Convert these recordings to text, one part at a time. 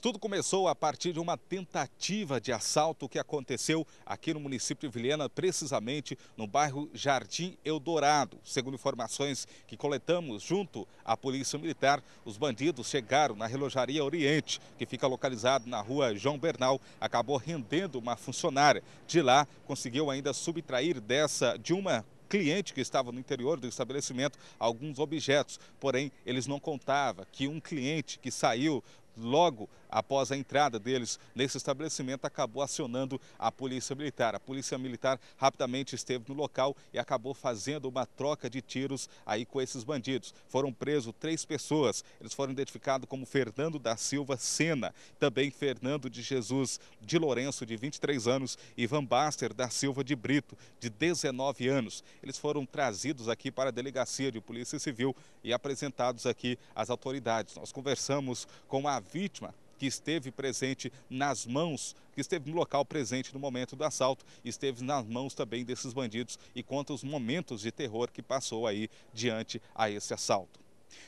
Tudo começou a partir de uma tentativa de assalto que aconteceu aqui no município de Vilhena, precisamente no bairro Jardim Eldorado. Segundo informações que coletamos junto à Polícia Militar, os bandidos chegaram na relojaria Oriente, que fica localizado na rua João Bernal, acabou rendendo uma funcionária. De lá, conseguiu ainda subtrair dessa de uma cliente que estava no interior do estabelecimento alguns objetos, porém eles não contavam que um cliente que saiu logo após a entrada deles nesse estabelecimento, acabou acionando a polícia militar. A polícia militar rapidamente esteve no local e acabou fazendo uma troca de tiros aí com esses bandidos. Foram presos três pessoas. Eles foram identificados como Fernando da Silva Sena, também Fernando de Jesus de Lourenço, de 23 anos, e Van Baster da Silva de Brito, de 19 anos. Eles foram trazidos aqui para a delegacia de polícia civil e apresentados aqui às autoridades. Nós conversamos com a vítima que esteve presente nas mãos, que esteve no local presente no momento do assalto, esteve nas mãos também desses bandidos e conta os momentos de terror que passou aí diante a esse assalto.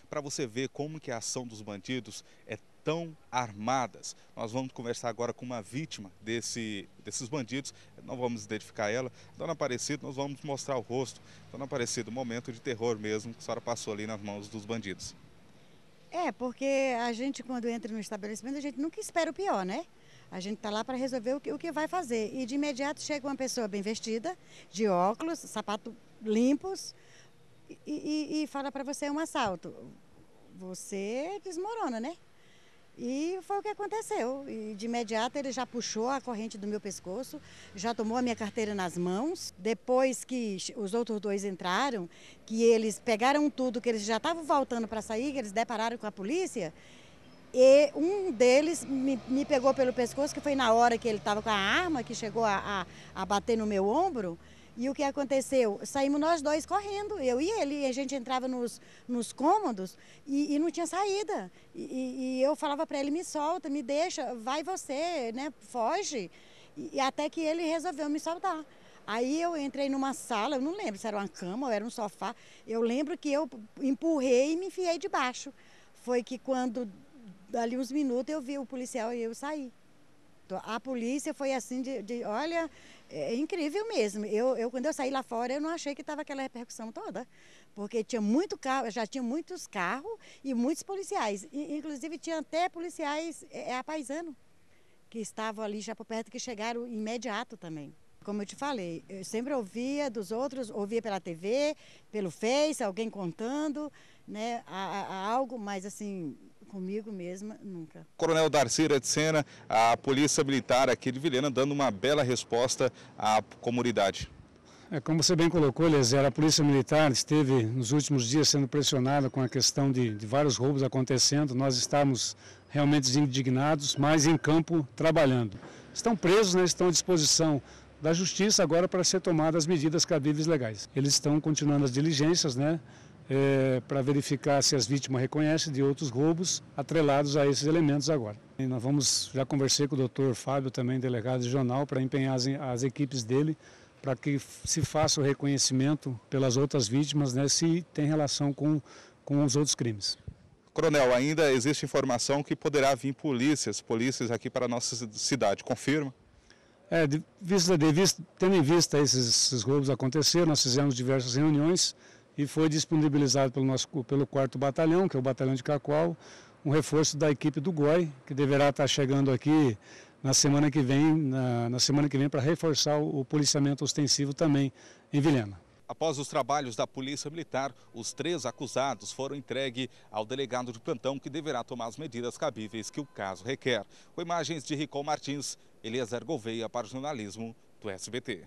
Para você ver como que a ação dos bandidos é tão armadas. Nós vamos conversar agora com uma vítima desse, desses bandidos, não vamos identificar ela. Dona Aparecida, nós vamos mostrar o rosto. Dona Aparecida, o momento de terror mesmo que a senhora passou ali nas mãos dos bandidos. É, porque a gente quando entra no estabelecimento, a gente nunca espera o pior, né? A gente está lá para resolver o que, o que vai fazer. E de imediato chega uma pessoa bem vestida, de óculos, sapatos limpos, e, e, e fala para você é um assalto. Você é desmorona, né? E foi o que aconteceu. E de imediato ele já puxou a corrente do meu pescoço, já tomou a minha carteira nas mãos. Depois que os outros dois entraram, que eles pegaram tudo, que eles já estavam voltando para sair, que eles depararam com a polícia. E um deles me, me, pegou pelo pescoço, que foi na hora que ele estava com a arma, que chegou a, a, a bater no meu ombro. E o que aconteceu? Saímos nós dois correndo, eu e ele, e a gente entrava nos, nos cômodos e, e não tinha saída. E, e eu falava para ele, me solta, me deixa, vai você, né, foge. E, e até que ele resolveu me soltar. Aí eu entrei numa sala, eu não lembro se era uma cama ou era um sofá. Eu lembro que eu empurrei e me enfiei debaixo. Foi que quando, ali uns minutos, eu vi o policial e eu saí. A polícia foi assim de, de olha, é, é incrível mesmo. Eu, eu, quando eu saí lá fora, eu não achei que estava aquela repercussão toda, porque tinha muito carro, já tinha muitos carros e muitos policiais. E, inclusive tinha até policiais é, é, a paisano que estavam ali já por perto que chegaram imediato também. Como eu te falei, eu sempre ouvia dos outros, ouvia pela TV, pelo Face, alguém contando, né, a, a algo, mas assim, comigo mesma, nunca. Coronel Darcy de Sena, a Polícia Militar aqui de Vilhena, dando uma bela resposta à comunidade. É, como você bem colocou, Eliezer, a Polícia Militar esteve nos últimos dias sendo pressionada com a questão de, de vários roubos acontecendo. Nós estamos realmente indignados, mas em campo trabalhando. Estão presos, né, estão à disposição da Justiça agora para ser tomadas as medidas cabíveis legais. Eles estão continuando as diligências, né? é, para verificar se as vítimas reconhecem de outros roubos atrelados a esses elementos agora. E nós vamos, já conversei com o doutor Fábio, também delegado Jornal para empenhar as, as equipes dele para que se faça o reconhecimento pelas outras vítimas, né, se tem relação com, com os outros crimes. Coronel, ainda existe informação que poderá vir polícias, polícias aqui para a nossa cidade, confirma? É, de vista, de vista, tendo em vista esses, esses roubos acontecer, nós fizemos diversas reuniões e foi disponibilizado pelo, nosso, pelo 4 Batalhão, que é o Batalhão de Cacoal, um reforço da equipe do GOI, que deverá estar chegando aqui na semana que vem, na, na semana que vem para reforçar o, o policiamento ostensivo também em Vilhena. Após os trabalhos da Polícia Militar, os três acusados foram entregues ao delegado de plantão que deverá tomar as medidas cabíveis que o caso requer. Com imagens de Ricol Martins, Eliezer Gouveia para o jornalismo do SBT.